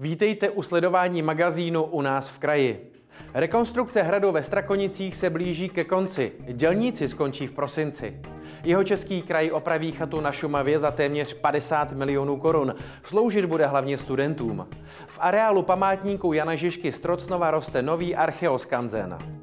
Vítejte u sledování magazínu u nás v kraji. Rekonstrukce hradu ve Strakonicích se blíží ke konci. Dělníci skončí v prosinci. Jeho český kraj opraví chatu na Šumavě za téměř 50 milionů korun. Sloužit bude hlavně studentům. V areálu památníku Jana Žižky Trocnova roste nový archeoskanzen.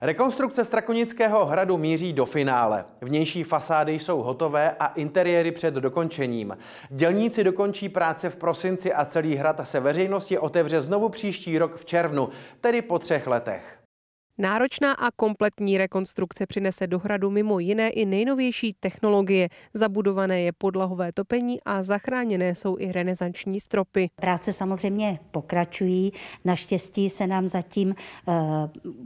Rekonstrukce Strakonického hradu míří do finále. Vnější fasády jsou hotové a interiéry před dokončením. Dělníci dokončí práce v prosinci a celý hrad se veřejnosti otevře znovu příští rok v červnu, tedy po třech letech. Náročná a kompletní rekonstrukce přinese do hradu mimo jiné i nejnovější technologie. Zabudované je podlahové topení a zachráněné jsou i renesanční stropy. Práce samozřejmě pokračují. Naštěstí se nám zatím eh,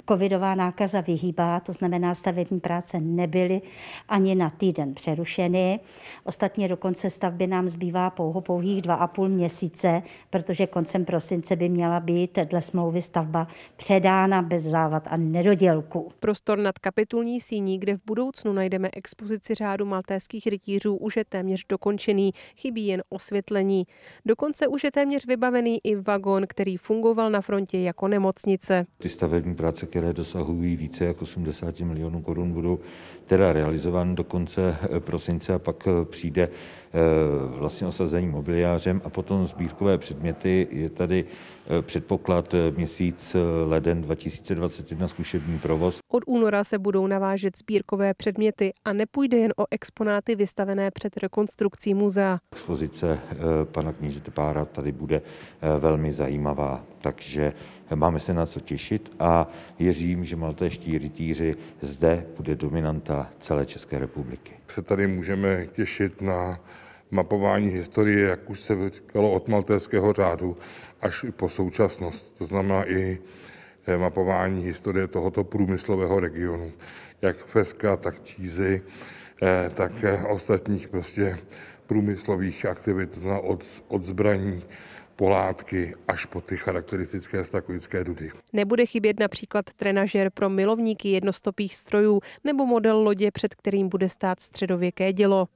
covidová nákaza vyhýbá, to znamená stavební práce nebyly ani na týden přerušeny. Ostatně do konce stavby nám zbývá pouho pouhých dva a půl měsíce, protože koncem prosince by měla být dle smlouvy stavba předána bez závad a nedodělku. Prostor nad kapitulní síní, kde v budoucnu najdeme expozici řádu maltéských rytířů, už je téměř dokončený, chybí jen osvětlení. Dokonce už je téměř vybavený i vagon, který fungoval na frontě jako nemocnice. Ty stavební práce, které dosahují více jak 80 milionů korun, budou teda realizovány do konce prosince a pak eh, přijde Eh, vlastně osazení mobiliářem a potom sbírkové předměty. Je tady eh, předpoklad eh, měsíc leden 2021 zkušební provoz. Od února se budou navážet sbírkové předměty a nepůjde jen o exponáty vystavené před rekonstrukcí muzea. Expozice pana knížete Pára tady bude velmi zajímavá takže máme se na co těšit a věřím, že maltéští rytíři zde bude dominanta celé České republiky. Se tady můžeme těšit na mapování historie, jak už se říkalo, od maltéského řádu až po současnost. To znamená i eh, mapování historie tohoto průmyslového regionu, jak feska, tak čízy, eh, tak eh, ostatních prostě průmyslových aktivit, od, od zbraní Polátky až po ty charakteristické stakovické dudy. Nebude chybět například trenažer pro milovníky jednostopých strojů nebo model lodě, před kterým bude stát středověké dělo.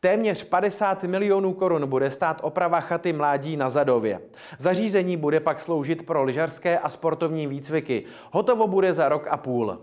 Téměř 50 milionů korun bude stát oprava chaty mládí na Zadově. Zařízení bude pak sloužit pro lyžařské a sportovní výcviky. Hotovo bude za rok a půl.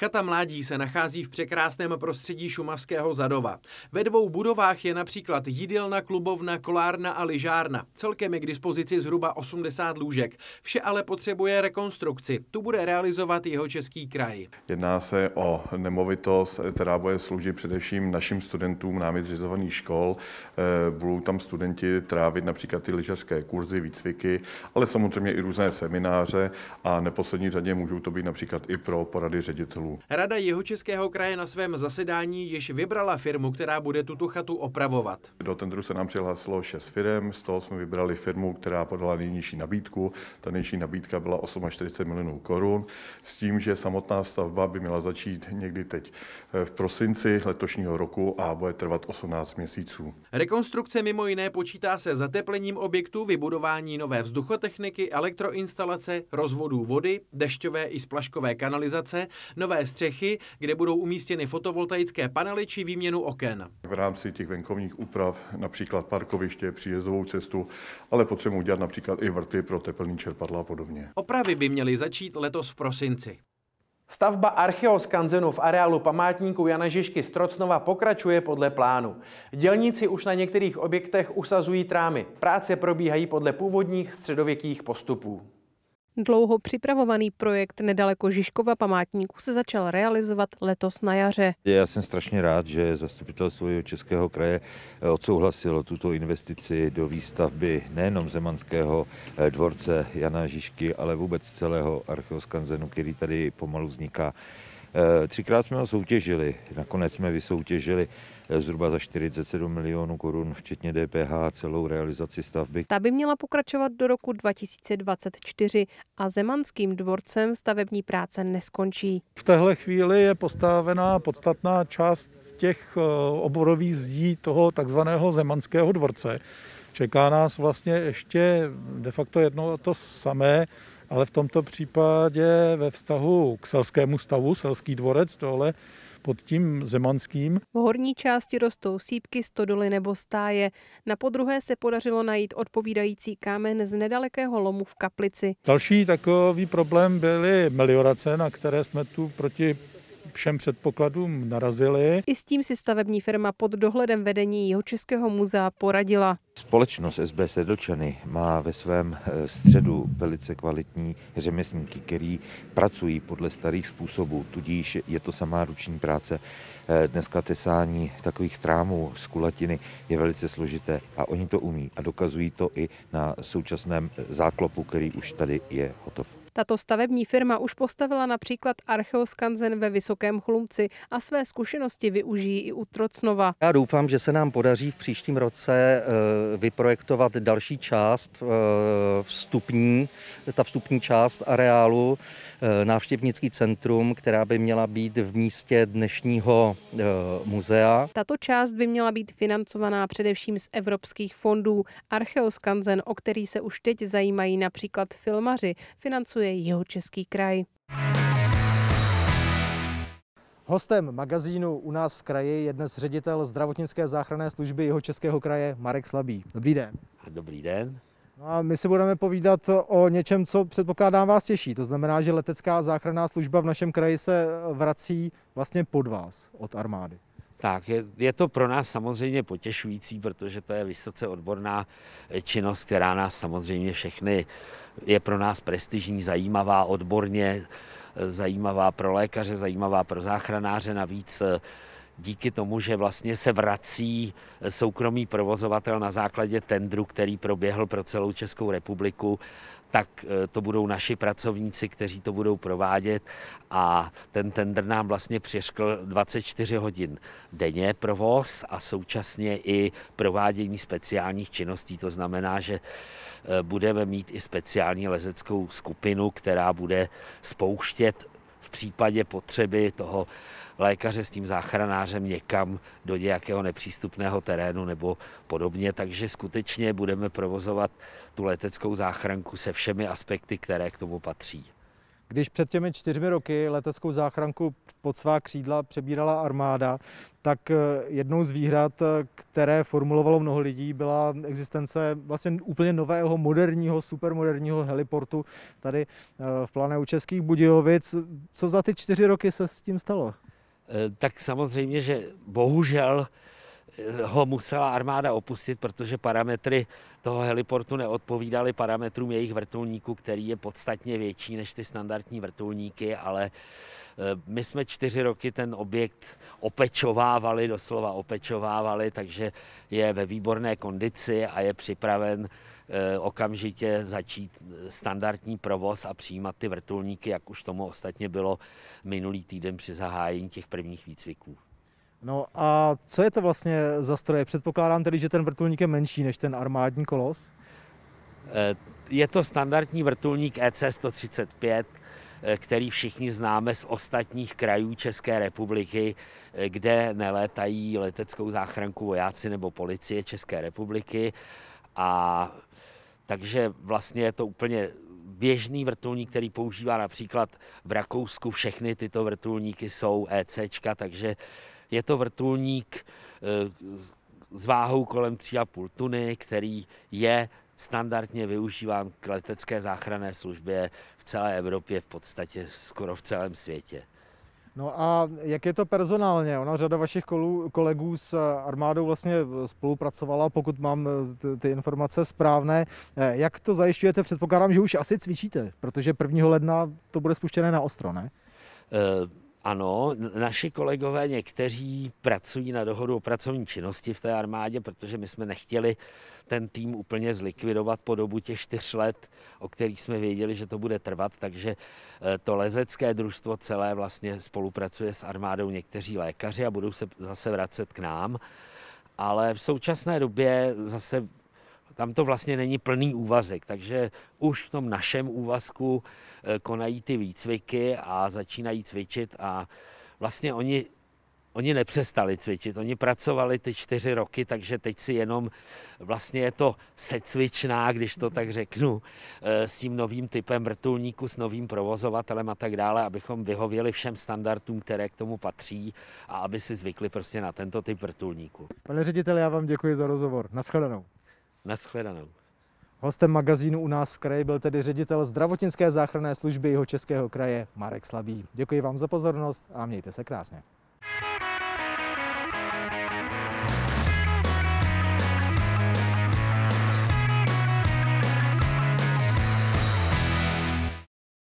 Chata mládí se nachází v překrásném prostředí Šumavského Zadova. Ve dvou budovách je například jídelna, klubovna, kolárna a lyžárna. Celkem je k dispozici zhruba 80 lůžek. Vše ale potřebuje rekonstrukci. Tu bude realizovat jeho český kraj. Jedná se o nemovitost, která bude sloužit především našim studentům námi zřizovaných škol. Eh, budou tam studenti trávit například ty lyžařské kurzy, výcviky, ale samozřejmě i různé semináře a neposlední řadě můžou to být například i pro porady ředitelů milionů. Rada českého kraje na svém zasedání již vybrala firmu, která bude tuto chatu opravovat. Do tendru se nám přihlásilo šest firm, z toho jsme vybrali firmu, která podala nejnižší nabídku. Ta nejnižší nabídka byla 48 milionů korun, s tím, že samotná stavba by měla začít někdy teď eh, v prosinci letošního roku a bude trvat 18 měsíců. Rekonstrukce mimo jiné počítá se zateplením objektu, vybudování nové vzduchotechniky, elektroinstalace, rozvodů vody, dešťové i splaškové kanalizace, nové nové střechy, kde budou umístěny fotovoltaické panely či výměnu oken. V rámci těch venkovních úprav, například parkoviště, příjezdovou cestu, ale potřebujeme udělat například i vrty pro teplný čerpadla a podobně. Opravy by měly začít letos v prosinci. Stavba archeoskanzenu v areálu památníku Jana Žižky z Trocnova pokračuje podle plánu. Dělníci už na některých objektech usazují trámy. Práce probíhají podle původních středověkých postupů. Dlouho připravovaný projekt nedaleko Žižkova památníku se začal realizovat letos na jaře. Já jsem strašně rád, že zastupitelstvo českého kraje eh, odsouhlasilo tuto investici do výstavby nejenom zemanského eh, dvorce Jana Žižky, ale vůbec celého archeoskanzenu, který tady pomalu vzniká. Eh, třikrát jsme ho soutěžili. Nakonec jsme vysoutěžili eh, zhruba za 47 milionů korun, včetně DPH, celou realizaci stavby. Ta by měla pokračovat do roku 2024 a Zemanským dvorcem stavební práce neskončí. V téhle chvíli je postavená podstatná část těch eh, oborových zdí toho takzvaného Zemanského dvorce. Čeká nás vlastně ještě de facto jedno to samé, ale v tomto případě ve vztahu k selskému stavu, selský dvorec, tohle pod tím zemanským. V horní části rostou sípky, stodoly nebo stáje. Na podruhé se podařilo najít odpovídající kámen z nedalekého lomu v kaplici. Další takový problém byly meliorace, na které jsme tu proti všem předpokladům narazili. I s tím si stavební firma pod dohledem vedení jeho Českého muzea poradila. Společnost SB Sedlčany má ve svém eh, středu velice kvalitní řemeslníky, který pracují podle starých způsobů, tudíž je to samá ruční práce. Eh, dneska tesání takových trámů z kulatiny je velice složité a oni to umí a dokazují to i na současném eh, záklopu, který už tady je hotov. Tato stavební firma už postavila například archeoskanzen ve Vysokém Chlumci a své zkušenosti využijí i u Trocnova. Já doufám, že se nám podaří v příštím roce eh, vyprojektovat další část eh, vstupní, ta vstupní část areálu, eh, návštěvnický centrum, která by měla být v místě dnešního muzea. Tato část by měla být financovaná především z evropských fondů. Archeoskanzen, o který se už teď zajímají například filmaři, financuje prezentuje jeho český kraj. Hostem magazínu u nás v kraji je dnes ředitel zdravotnické záchranné služby jeho českého kraje Marek Slabý. Dobrý den. Dobrý den. No a my si budeme povídat o něčem, co předpokládám vás těší. To znamená, že letecká záchranná služba v našem kraji se vrací vlastně pod vás od armády. Tak je, je to pro nás samozřejmě potěšující, protože to je vysoce odborná činnost, která nás samozřejmě všechny je pro nás prestižní, zajímavá odborně, zajímavá pro lékaře, zajímavá pro záchranáře. Navíc díky tomu, že vlastně se vrací eh, soukromý provozovatel na základě tendru, který proběhl pro celou Českou republiku, tak eh, to budou naši pracovníci, kteří to budou provádět a ten tender nám vlastně přeškl 24 hodin denně provoz a současně i provádění speciálních činností. To znamená, že eh, budeme mít i speciální lezeckou skupinu, která bude spouštět v případě potřeby toho lékaře s tím záchranářem někam do nějakého nepřístupného terénu nebo podobně. Takže skutečně budeme provozovat tu leteckou záchranku se všemi aspekty, které k tomu patří. Když před těmi čtyřmi roky leteckou záchranku pod svá křídla přebírala armáda, tak eh, jednou z výhrad, eh, které formulovalo mnoho lidí, byla existence vlastně úplně nového, moderního, supermoderního heliportu tady eh, v plánu u Českých Budějovic. Co za ty čtyři roky se s tím stalo? Tak samozřejmě, že bohužel ho musela armáda opustit, protože parametry toho heliportu neodpovídaly parametrům jejich vrtulníku, který je podstatně větší než ty standardní vrtulníky, ale eh, my jsme čtyři roky ten objekt opečovávali, doslova opečovávali, takže je ve výborné kondici a je připraven eh, okamžitě začít standardní provoz a přijímat ty vrtulníky, jak už tomu ostatně bylo minulý týden při zahájení těch prvních výcviků. No a co je to vlastně za stroje? Předpokládám tedy, že ten vrtulník je menší než ten armádní kolos? Eh, je to standardní vrtulník EC-135, eh, který všichni známe z ostatních krajů České republiky, eh, kde nelétají leteckou záchranku vojáci nebo policie České republiky. A takže vlastně je to úplně běžný vrtulník, který používá například v Rakousku. Všechny tyto vrtulníky jsou EC, takže je to vrtulník eh, s váhou kolem 3,5 tuny, který je standardně využíván k letecké záchranné službě v celé Evropě, v podstatě skoro v celém světě. No a jak je to personálně? Ona řada vašich kolegů s armádou vlastně spolupracovala, pokud mám eh, ty informace správné. Eh, jak to zajišťujete? Předpokládám, že už asi cvičíte, protože 1. ledna to bude spuštěné na ostro, ne? Uh ano, naši kolegové někteří pracují na dohodu o pracovní činnosti v té armádě, protože my jsme nechtěli ten tým úplně zlikvidovat po dobu těch čtyř let, o kterých jsme věděli, že to bude trvat, takže eh, to lezecké družstvo celé vlastně spolupracuje s armádou někteří lékaři a budou se zase vracet k nám. Ale v současné době zase tam to vlastně není plný úvazek, takže už v tom našem úvazku eh, konají ty výcviky a začínají cvičit a vlastně oni Oni nepřestali cvičit, oni pracovali ty čtyři roky, takže teď si jenom vlastně je to secvičná, když to tak řeknu, eh, s tím novým typem vrtulníku, s novým provozovatelem a tak dále, abychom vyhověli všem standardům, které k tomu patří a aby si zvykli prostě na tento typ vrtulníku. Pane ředitel, já vám děkuji za rozhovor. Naschledanou. Naschledanou. Hostem magazínu u nás v kraji byl tedy ředitel zdravotnické záchranné služby jeho českého kraje Marek Slabý. Děkuji vám za pozornost a mějte se krásně.